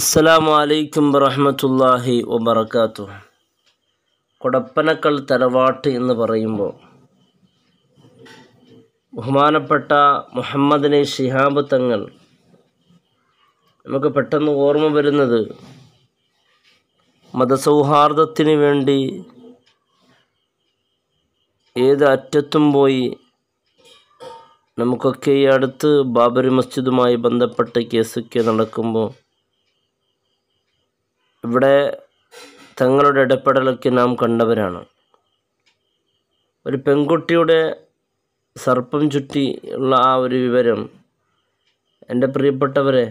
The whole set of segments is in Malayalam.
അസ്സലാമു അലൈക്കും വറഹമത്തല്ലാഹി വബർക്കാത്തു കൊടപ്പനക്കൾ തലവാട്ട് എന്ന് പറയുമ്പോൾ ബഹുമാനപ്പെട്ട മുഹമ്മദിനെ ഷിഹാബ് തങ്ങൾ നമുക്ക് പെട്ടെന്ന് ഓർമ്മ വരുന്നത് മതസൗഹാർദ്ദത്തിന് വേണ്ടി ഏത് അറ്റത്തും പോയി നമുക്കൊക്കെ ഈ അടുത്ത് ബാബരി മസ്ജിദുമായി ബന്ധപ്പെട്ട കേസൊക്കെ നടക്കുമ്പോൾ ഇവിടെ തങ്ങളുടെ ഇടപെടലൊക്കെ നാം കണ്ടവരാണ് ഒരു പെൺകുട്ടിയുടെ സർപ്പം ചുറ്റി ഉള്ള ആ ഒരു വിവരം എൻ്റെ പ്രിയപ്പെട്ടവരെ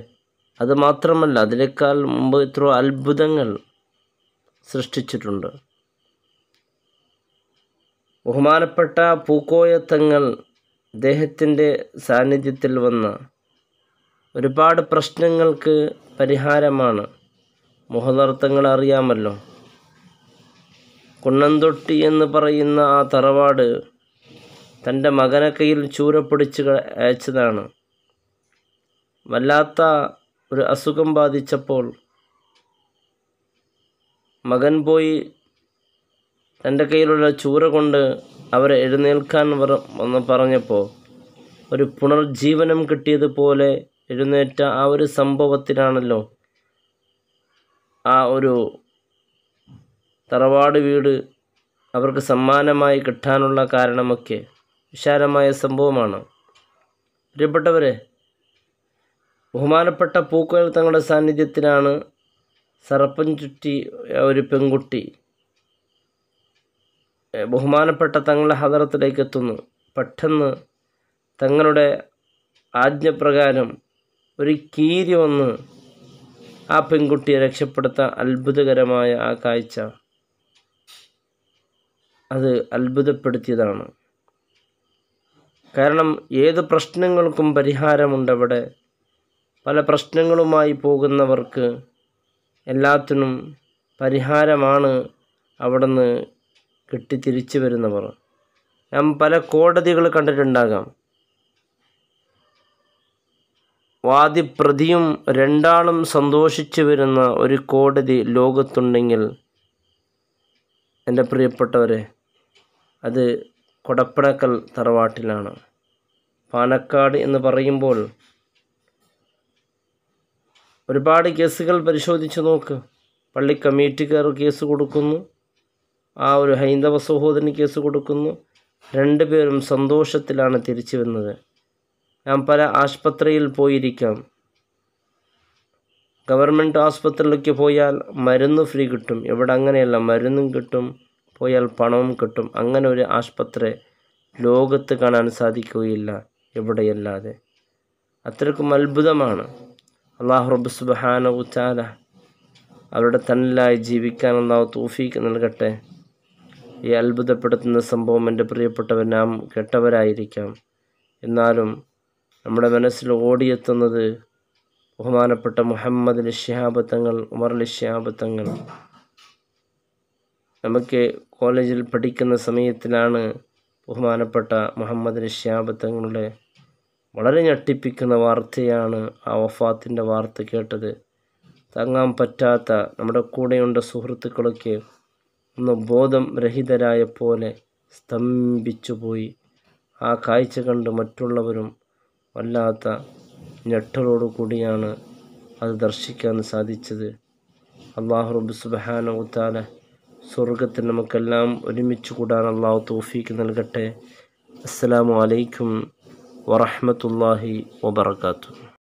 അത് മാത്രമല്ല അതിനേക്കാൾ മുമ്പ് ഇത്ര അത്ഭുതങ്ങൾ സൃഷ്ടിച്ചിട്ടുണ്ട് ബഹുമാനപ്പെട്ട പൂക്കോയ തങ്ങൾ അദ്ദേഹത്തിൻ്റെ സാന്നിധ്യത്തിൽ വന്ന ഒരുപാട് പ്രശ്നങ്ങൾക്ക് പരിഹാരമാണ് മുഖതർത്ഥങ്ങൾ അറിയാമല്ലോ കുണ്ണന്തൊട്ടി എന്ന് പറയുന്ന ആ തറവാട് തൻ്റെ മകനെ കയ്യിൽ ചൂരപ്പിടിച്ച് അയച്ചതാണ് വല്ലാത്ത ഒരു അസുഖം ബാധിച്ചപ്പോൾ മകൻ പോയി തൻ്റെ കയ്യിലുള്ള ചൂര കൊണ്ട് അവരെ എഴുന്നേൽക്കാൻ വന്ന് പറഞ്ഞപ്പോൾ ഒരു പുനർജീവനം കിട്ടിയതുപോലെ എഴുന്നേറ്റ ആ ഒരു സംഭവത്തിലാണല്ലോ ആ ഒരു തറവാട് വീട് അവർക്ക് സമ്മാനമായി കിട്ടാനുള്ള കാരണമൊക്കെ വിശാലമായ സംഭവമാണ് പ്രിയപ്പെട്ടവരെ ബഹുമാനപ്പെട്ട പൂക്കൾ തങ്ങളുടെ സാന്നിധ്യത്തിലാണ് സർപ്പം ചുറ്റി ഒരു പെൺകുട്ടി ബഹുമാനപ്പെട്ട തങ്ങളുടെ ഹദറത്തിലേക്ക് എത്തുന്നു പെട്ടെന്ന് തങ്ങളുടെ ആജ്ഞപ്രകാരം ഒരു കീരി വന്ന് ആ പെൺകുട്ടിയെ രക്ഷപ്പെടുത്താൻ അത്ഭുതകരമായ ആ കാഴ്ച അത് അത്ഭുതപ്പെടുത്തിയതാണ് കാരണം ഏത് പ്രശ്നങ്ങൾക്കും പരിഹാരമുണ്ടവിടെ പല പ്രശ്നങ്ങളുമായി പോകുന്നവർക്ക് എല്ലാത്തിനും പരിഹാരമാണ് അവിടുന്ന് കിട്ടി തിരിച്ചു വരുന്നവർ ഞാൻ പല കോടതികൾ കണ്ടിട്ടുണ്ടാകാം വാദിപ്രതിയും രണ്ടാളും സന്തോഷിച്ചു വരുന്ന ഒരു കോടതി ലോകത്തുണ്ടെങ്കിൽ എൻ്റെ പ്രിയപ്പെട്ടവരെ അത് കൊടപ്പിണക്കൽ തറവാട്ടിലാണ് പാലക്കാട് എന്ന് പറയുമ്പോൾ ഒരുപാട് കേസുകൾ പരിശോധിച്ച് നോക്ക് പള്ളി കമ്മിറ്റിക്കാർ കേസ് കൊടുക്കുന്നു ആ ഒരു ഹൈന്ദവ സഹോദരന് കേസ് കൊടുക്കുന്നു രണ്ടുപേരും സന്തോഷത്തിലാണ് തിരിച്ചു വന്നത് ഞാൻ പല ആശുപത്രിയിൽ പോയിരിക്കാം ഗവൺമെൻറ് ആസ്പത്രിയിലേക്ക് പോയാൽ മരുന്ന് ഫ്രീ കിട്ടും ഇവിടെ അങ്ങനെയല്ല മരുന്നും കിട്ടും പോയാൽ പണവും കിട്ടും അങ്ങനെ ഒരു ആശുപത്രി ലോകത്ത് കാണാൻ സാധിക്കുകയില്ല എവിടെയല്ലാതെ അത്രക്കും അത്ഭുതമാണ് അള്ളാഹു റബ്ബ് സുബഹാന ഉച്ചാല അവരുടെ തന്നിലായി ജീവിക്കാൻ അള്ളാഹു തൂഫീക്ക് നൽകട്ടെ ഈ അത്ഭുതപ്പെടുത്തുന്ന സംഭവം എൻ്റെ പ്രിയപ്പെട്ടവർ നാം കെട്ടവരായിരിക്കാം എന്നാലും നമ്മുടെ മനസ്സിൽ ഓടിയെത്തുന്നത് ബഹുമാനപ്പെട്ട മുഹമ്മദ് ലിഷ്യാബത്തങ്ങൾ ഉമർ ലിഷ്യാബത്തങ്ങൾ നമുക്ക് കോളേജിൽ പഠിക്കുന്ന സമയത്തിലാണ് ബഹുമാനപ്പെട്ട മുഹമ്മദ് ലിഷ്യാബത്തങ്ങളുടെ വളരെ ഞെട്ടിപ്പിക്കുന്ന വാർത്തയാണ് ആ വഫാത്തിൻ്റെ വാർത്ത കേട്ടത് തങ്ങാൻ പറ്റാത്ത നമ്മുടെ കൂടെയുണ്ട സുഹൃത്തുക്കളൊക്കെ ഒന്ന് ബോധം രഹിതരായ പോലെ സ്തംഭിച്ചുപോയി ആ കാഴ്ച കണ്ട് മറ്റുള്ളവരും വല്ലാത്ത ഞെട്ടലോടു കൂടിയാണ് അത് ദർശിക്കാൻ സാധിച്ചത് അള്ളാഹു റബ്ബ് സുബഹാന ഉത്താല സ്വർഗത്തിന് നമുക്കെല്ലാം ഒരുമിച്ച് കൂടാൻ അള്ളാഹു തോഫീക്ക് നൽകട്ടെ അസ്സലാമു അലൈക്കും വറഹമത്തല്ലാഹി വബർക്കാത്തു